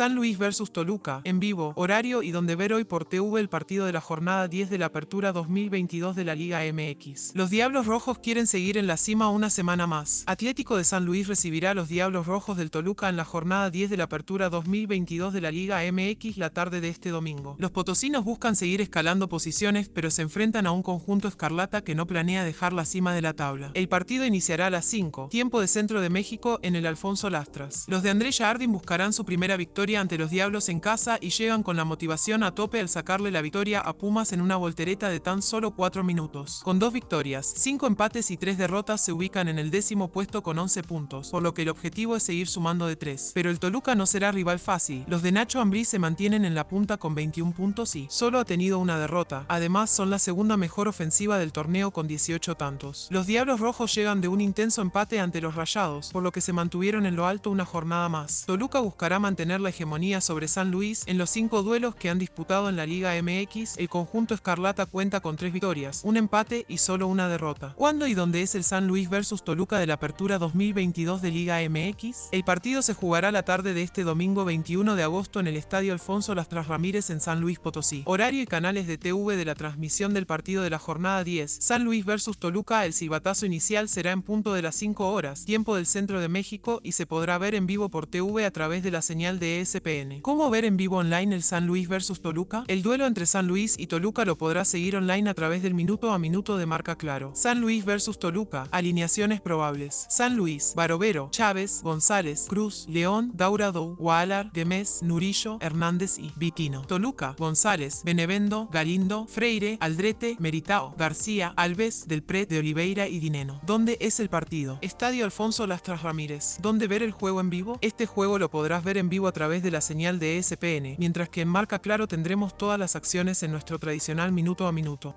San Luis versus Toluca, en vivo, horario y donde ver hoy por TV el partido de la jornada 10 de la apertura 2022 de la Liga MX. Los Diablos Rojos quieren seguir en la cima una semana más. Atlético de San Luis recibirá a los Diablos Rojos del Toluca en la jornada 10 de la apertura 2022 de la Liga MX la tarde de este domingo. Los potosinos buscan seguir escalando posiciones, pero se enfrentan a un conjunto escarlata que no planea dejar la cima de la tabla. El partido iniciará a las 5, tiempo de centro de México en el Alfonso Lastras. Los de Andrés Jardín buscarán su primera victoria ante los Diablos en casa y llegan con la motivación a tope al sacarle la victoria a Pumas en una voltereta de tan solo 4 minutos. Con dos victorias, 5 empates y 3 derrotas se ubican en el décimo puesto con 11 puntos, por lo que el objetivo es seguir sumando de 3. Pero el Toluca no será rival fácil. Los de Nacho Ambrí se mantienen en la punta con 21 puntos y solo ha tenido una derrota. Además, son la segunda mejor ofensiva del torneo con 18 tantos. Los Diablos Rojos llegan de un intenso empate ante los Rayados, por lo que se mantuvieron en lo alto una jornada más. Toluca buscará mantener la hegemonía sobre San Luis, en los cinco duelos que han disputado en la Liga MX, el conjunto escarlata cuenta con tres victorias, un empate y solo una derrota. ¿Cuándo y dónde es el San Luis versus Toluca de la apertura 2022 de Liga MX? El partido se jugará la tarde de este domingo 21 de agosto en el Estadio Alfonso Lastras Ramírez en San Luis Potosí. Horario y canales de TV de la transmisión del partido de la jornada 10. San Luis versus Toluca, el silbatazo inicial será en punto de las 5 horas, tiempo del centro de México y se podrá ver en vivo por TV a través de la señal de SPN. ¿Cómo ver en vivo online el San Luis versus Toluca? El duelo entre San Luis y Toluca lo podrás seguir online a través del minuto a minuto de marca claro. San Luis versus Toluca. Alineaciones probables. San Luis, Barovero, Chávez, González, Cruz, León, Daurado, Wallar, Gemés, Nurillo, Hernández y Viquino. Toluca, González, Benevendo, Galindo, Freire, Aldrete, Meritao, García, Alves, Del Pret, de Oliveira y Dineno. ¿Dónde es el partido? Estadio Alfonso Lastras Ramírez. ¿Dónde ver el juego en vivo? Este juego lo podrás ver en vivo a través través de la señal de ESPN, mientras que en Marca Claro tendremos todas las acciones en nuestro tradicional minuto a minuto.